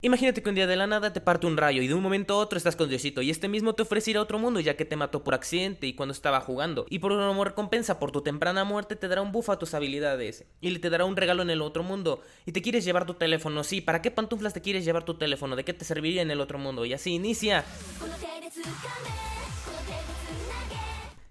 Imagínate que un día de la nada te parte un rayo y de un momento a otro estás con Diosito y este mismo te ofrece ir a otro mundo ya que te mató por accidente y cuando estaba jugando y por una recompensa por tu temprana muerte te dará un buff a tus habilidades y le te dará un regalo en el otro mundo y te quieres llevar tu teléfono, sí, ¿para qué pantuflas te quieres llevar tu teléfono? ¿De qué te serviría en el otro mundo? Y así inicia.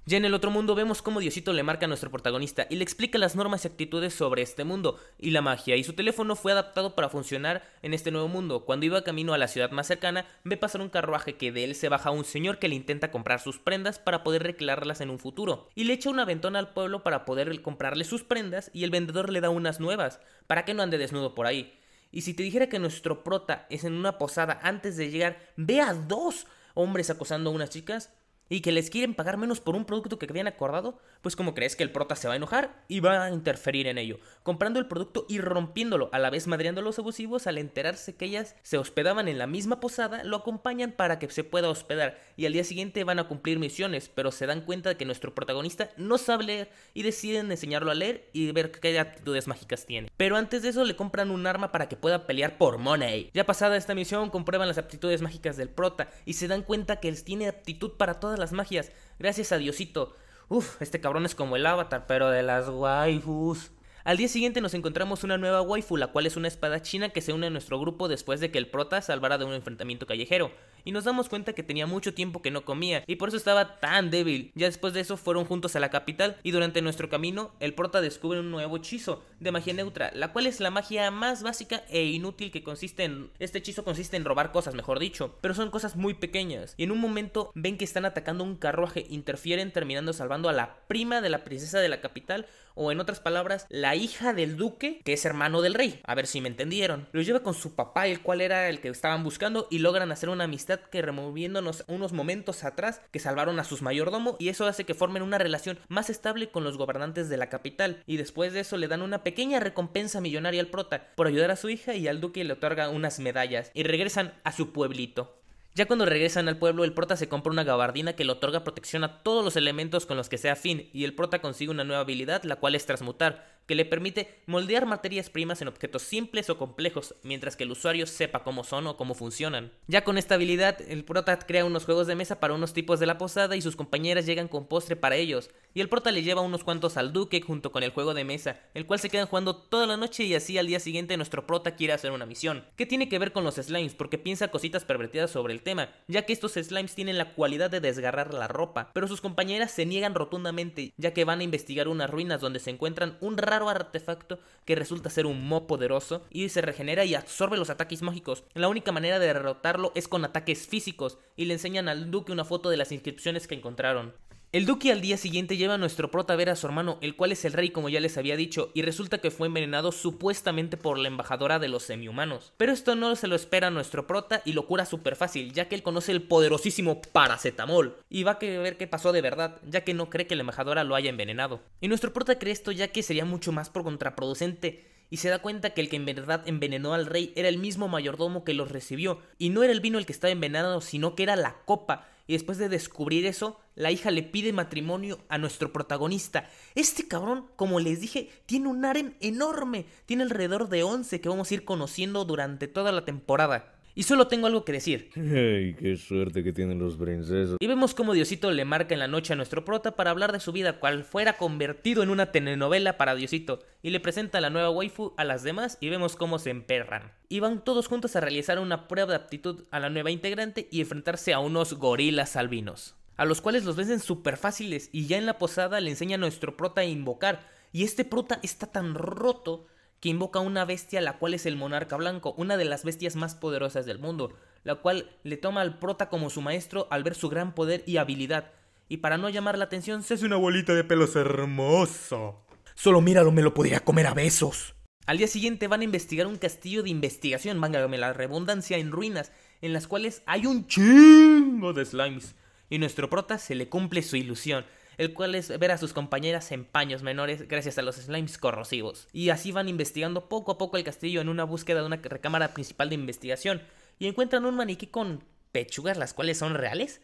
Ya en el otro mundo vemos cómo Diosito le marca a nuestro protagonista y le explica las normas y actitudes sobre este mundo y la magia, y su teléfono fue adaptado para funcionar en este nuevo mundo. Cuando iba camino a la ciudad más cercana, ve pasar un carruaje que de él se baja un señor que le intenta comprar sus prendas para poder reclararlas en un futuro, y le echa una ventona al pueblo para poder comprarle sus prendas y el vendedor le da unas nuevas, para que no ande desnudo por ahí. Y si te dijera que nuestro prota es en una posada antes de llegar, ve a dos hombres acosando a unas chicas, y que les quieren pagar menos por un producto que habían acordado, pues como crees que el prota se va a enojar y va a interferir en ello, comprando el producto y rompiéndolo, a la vez madreando a los abusivos al enterarse que ellas se hospedaban en la misma posada, lo acompañan para que se pueda hospedar y al día siguiente van a cumplir misiones, pero se dan cuenta de que nuestro protagonista no sabe leer y deciden enseñarlo a leer y ver qué actitudes mágicas tiene. Pero antes de eso le compran un arma para que pueda pelear por Money. Ya pasada esta misión comprueban las aptitudes mágicas del prota y se dan cuenta que él tiene aptitud para todas las magias. Gracias a Diosito. Uf, este cabrón es como el avatar, pero de las waifus. Al día siguiente nos encontramos una nueva waifu, la cual es una espada china que se une a nuestro grupo después de que el prota salvara de un enfrentamiento callejero y nos damos cuenta que tenía mucho tiempo que no comía y por eso estaba tan débil. Ya después de eso fueron juntos a la capital y durante nuestro camino el prota descubre un nuevo hechizo de magia neutra, la cual es la magia más básica e inútil que consiste en... Este hechizo consiste en robar cosas, mejor dicho, pero son cosas muy pequeñas y en un momento ven que están atacando un carruaje, interfieren terminando salvando a la prima de la princesa de la capital o en otras palabras, la hija del duque, que es hermano del rey. A ver si me entendieron. Lo lleva con su papá, el cual era el que estaban buscando, y logran hacer una amistad que removiéndonos unos momentos atrás, que salvaron a sus mayordomo, y eso hace que formen una relación más estable con los gobernantes de la capital. Y después de eso le dan una pequeña recompensa millonaria al prota por ayudar a su hija y al duque le otorga unas medallas, y regresan a su pueblito. Ya cuando regresan al pueblo, el prota se compra una gabardina que le otorga protección a todos los elementos con los que sea afín, y el prota consigue una nueva habilidad, la cual es transmutar, que le permite moldear materias primas en objetos simples o complejos, mientras que el usuario sepa cómo son o cómo funcionan. Ya con esta habilidad, el prota crea unos juegos de mesa para unos tipos de la posada y sus compañeras llegan con postre para ellos, y el prota le lleva unos cuantos al duque junto con el juego de mesa, el cual se quedan jugando toda la noche y así al día siguiente nuestro prota quiere hacer una misión. Que tiene que ver con los slimes? Porque piensa cositas pervertidas sobre el tema, ya que estos slimes tienen la cualidad de desgarrar la ropa, pero sus compañeras se niegan rotundamente, ya que van a investigar unas ruinas donde se encuentran un raro artefacto que resulta ser un mo poderoso y se regenera y absorbe los ataques mágicos. La única manera de derrotarlo es con ataques físicos y le enseñan al duque una foto de las inscripciones que encontraron. El Duque al día siguiente lleva a nuestro prota a ver a su hermano, el cual es el rey como ya les había dicho, y resulta que fue envenenado supuestamente por la embajadora de los semi-humanos. Pero esto no se lo espera nuestro prota y lo cura súper fácil, ya que él conoce el poderosísimo paracetamol. Y va a ver qué pasó de verdad, ya que no cree que la embajadora lo haya envenenado. Y nuestro prota cree esto ya que sería mucho más por contraproducente, y se da cuenta que el que en verdad envenenó al rey era el mismo mayordomo que los recibió, y no era el vino el que estaba envenenado, sino que era la copa, y después de descubrir eso, la hija le pide matrimonio a nuestro protagonista. Este cabrón, como les dije, tiene un harem enorme, tiene alrededor de 11 que vamos a ir conociendo durante toda la temporada y solo tengo algo que decir. qué suerte que tienen los princesos! Y vemos cómo Diosito le marca en la noche a nuestro prota para hablar de su vida, cual fuera convertido en una telenovela para Diosito, y le presenta la nueva waifu a las demás y vemos cómo se emperran. Y van todos juntos a realizar una prueba de aptitud a la nueva integrante y enfrentarse a unos gorilas albinos, a los cuales los vencen súper fáciles y ya en la posada le enseña a nuestro prota a invocar, y este prota está tan roto que invoca una bestia la cual es el monarca blanco, una de las bestias más poderosas del mundo, la cual le toma al prota como su maestro al ver su gran poder y habilidad. Y para no llamar la atención, se hace una bolita de pelos hermoso. Solo míralo, me lo podría comer a besos. Al día siguiente van a investigar un castillo de investigación, mángame la redundancia, en ruinas, en las cuales hay un chingo de slimes. Y nuestro prota se le cumple su ilusión el cual es ver a sus compañeras en paños menores gracias a los slimes corrosivos. Y así van investigando poco a poco el castillo en una búsqueda de una recámara principal de investigación y encuentran un maniquí con pechugas las cuales son reales.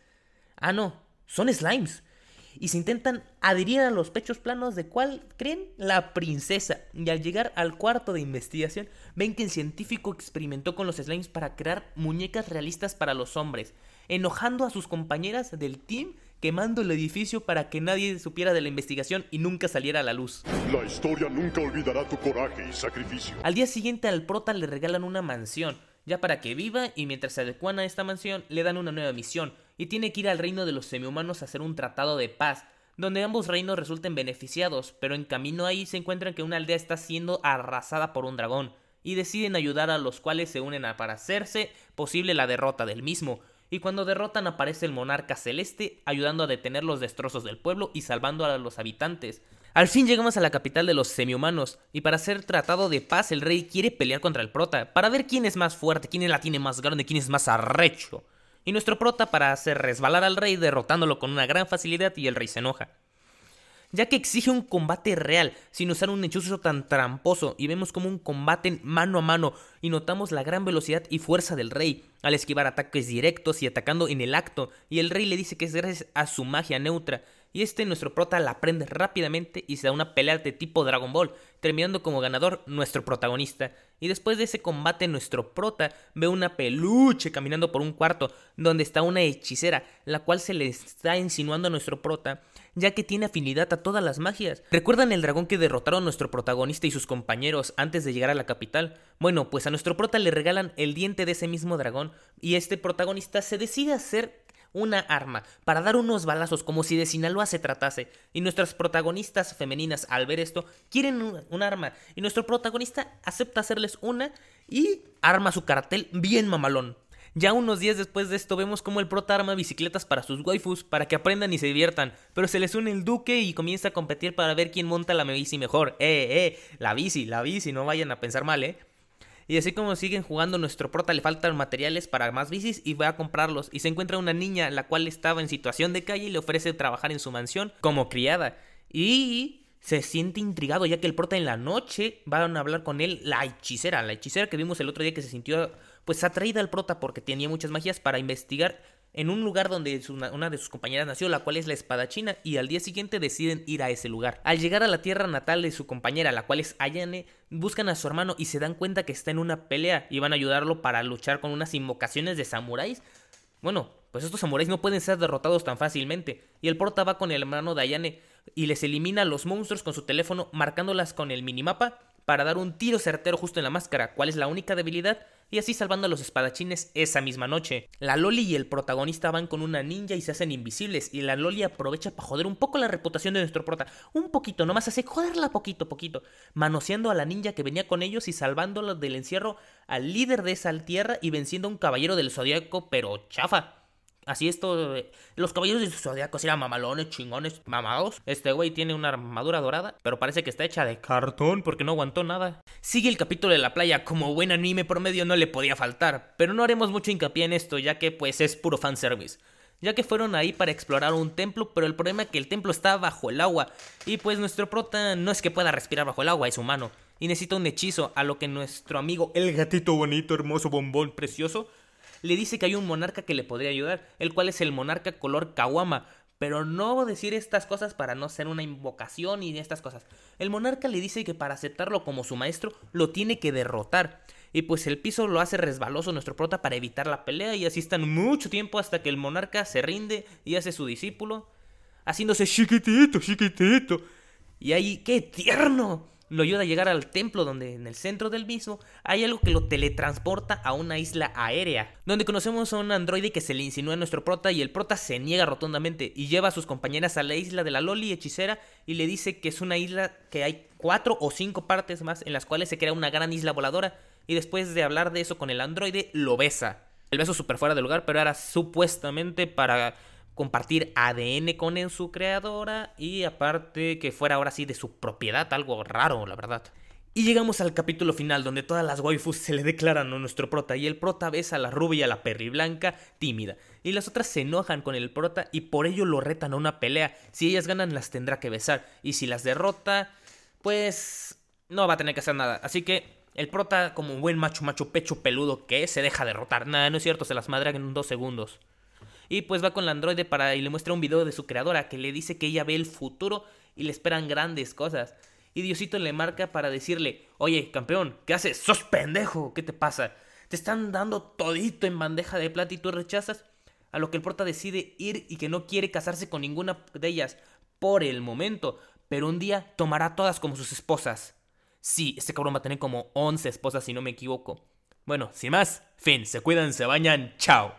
Ah, no, son slimes. Y se intentan adherir a los pechos planos de cuál creen la princesa. Y al llegar al cuarto de investigación, ven que el científico experimentó con los slimes para crear muñecas realistas para los hombres, enojando a sus compañeras del team quemando el edificio para que nadie supiera de la investigación y nunca saliera a la luz. La historia nunca olvidará tu coraje y sacrificio. Al día siguiente al prota le regalan una mansión, ya para que viva y mientras se adecuan a esta mansión le dan una nueva misión y tiene que ir al reino de los semihumanos a hacer un tratado de paz, donde ambos reinos resulten beneficiados, pero en camino ahí se encuentran que una aldea está siendo arrasada por un dragón y deciden ayudar a los cuales se unen a para hacerse posible la derrota del mismo y cuando derrotan aparece el monarca celeste ayudando a detener los destrozos del pueblo y salvando a los habitantes. Al fin llegamos a la capital de los semihumanos y para ser tratado de paz el rey quiere pelear contra el prota para ver quién es más fuerte, quién la tiene más grande, quién es más arrecho. Y nuestro prota para hacer resbalar al rey derrotándolo con una gran facilidad y el rey se enoja ya que exige un combate real, sin usar un hechizo tan tramposo, y vemos como un combate mano a mano, y notamos la gran velocidad y fuerza del rey, al esquivar ataques directos y atacando en el acto, y el rey le dice que es gracias a su magia neutra, y este nuestro prota la aprende rápidamente y se da una pelea de tipo Dragon Ball, terminando como ganador nuestro protagonista. Y después de ese combate nuestro prota ve una peluche caminando por un cuarto donde está una hechicera, la cual se le está insinuando a nuestro prota ya que tiene afinidad a todas las magias. ¿Recuerdan el dragón que derrotaron nuestro protagonista y sus compañeros antes de llegar a la capital? Bueno, pues a nuestro prota le regalan el diente de ese mismo dragón y este protagonista se decide hacer una arma para dar unos balazos como si de Sinaloa se tratase. Y nuestras protagonistas femeninas al ver esto quieren una un, arma y nuestro protagonista acepta hacerles una y arma su cartel bien mamalón. Ya unos días después de esto vemos cómo el prota arma bicicletas para sus waifus para que aprendan y se diviertan, pero se les une el duque y comienza a competir para ver quién monta la bici mejor. Eh, eh, la bici, la bici, no vayan a pensar mal, eh. Y así como siguen jugando, nuestro prota le faltan materiales para más bicis y va a comprarlos. Y se encuentra una niña, la cual estaba en situación de calle y le ofrece trabajar en su mansión como criada. Y se siente intrigado ya que el prota en la noche va a hablar con él, la hechicera, la hechicera que vimos el otro día que se sintió pues traído al prota porque tenía muchas magias para investigar en un lugar donde una de sus compañeras nació, la cual es la espada china y al día siguiente deciden ir a ese lugar. Al llegar a la tierra natal de su compañera, la cual es Ayane, buscan a su hermano y se dan cuenta que está en una pelea y van a ayudarlo para luchar con unas invocaciones de samuráis. Bueno, pues estos samuráis no pueden ser derrotados tan fácilmente, y el prota va con el hermano de Ayane y les elimina a los monstruos con su teléfono marcándolas con el minimapa para dar un tiro certero justo en la máscara, cuál es la única debilidad, y así salvando a los espadachines esa misma noche. La Loli y el protagonista van con una ninja y se hacen invisibles, y la Loli aprovecha para joder un poco la reputación de nuestro prota, un poquito, nomás hace joderla poquito, poquito, manoseando a la ninja que venía con ellos y salvándola del encierro al líder de esa tierra y venciendo a un caballero del zodiaco, pero chafa. Así esto, eh, los caballeros de sus zodiacos eran mamalones, chingones, mamados. Este güey tiene una armadura dorada, pero parece que está hecha de cartón porque no aguantó nada. Sigue el capítulo de la playa, como buen anime promedio no le podía faltar, pero no haremos mucho hincapié en esto ya que pues es puro fanservice. Ya que fueron ahí para explorar un templo, pero el problema es que el templo está bajo el agua. Y pues nuestro prota no es que pueda respirar bajo el agua, es humano. Y necesita un hechizo, a lo que nuestro amigo, el gatito bonito, hermoso, bombón, precioso, le dice que hay un monarca que le podría ayudar, el cual es el monarca color Kawama. Pero no decir estas cosas para no ser una invocación y estas cosas. El monarca le dice que para aceptarlo como su maestro lo tiene que derrotar. Y pues el piso lo hace resbaloso nuestro prota para evitar la pelea y así están mucho tiempo hasta que el monarca se rinde y hace su discípulo. Haciéndose chiquitito, chiquitito. Y ahí, qué tierno lo ayuda a llegar al templo donde en el centro del mismo hay algo que lo teletransporta a una isla aérea, donde conocemos a un androide que se le insinúa a nuestro prota y el prota se niega rotundamente y lleva a sus compañeras a la isla de la Loli hechicera y le dice que es una isla que hay cuatro o cinco partes más en las cuales se crea una gran isla voladora y después de hablar de eso con el androide lo besa. El beso super fuera de lugar, pero era supuestamente para compartir ADN con en su creadora y aparte que fuera ahora sí de su propiedad, algo raro, la verdad. Y llegamos al capítulo final donde todas las waifus se le declaran a nuestro prota y el prota besa a la rubia y a la perri blanca tímida y las otras se enojan con el prota y por ello lo retan a una pelea. Si ellas ganan las tendrá que besar y si las derrota pues no va a tener que hacer nada. Así que el prota como un buen macho macho pecho peludo que se deja derrotar. Nada, no es cierto, se las madra en dos segundos. Y pues va con la androide para y le muestra un video de su creadora que le dice que ella ve el futuro y le esperan grandes cosas. Y Diosito le marca para decirle, oye, campeón, ¿qué haces? ¡Sos pendejo! ¿Qué te pasa? Te están dando todito en bandeja de plata y tú rechazas. A lo que el porta decide ir y que no quiere casarse con ninguna de ellas por el momento, pero un día tomará todas como sus esposas. Sí, este cabrón va a tener como 11 esposas si no me equivoco. Bueno, sin más, fin, se cuidan, se bañan, chao.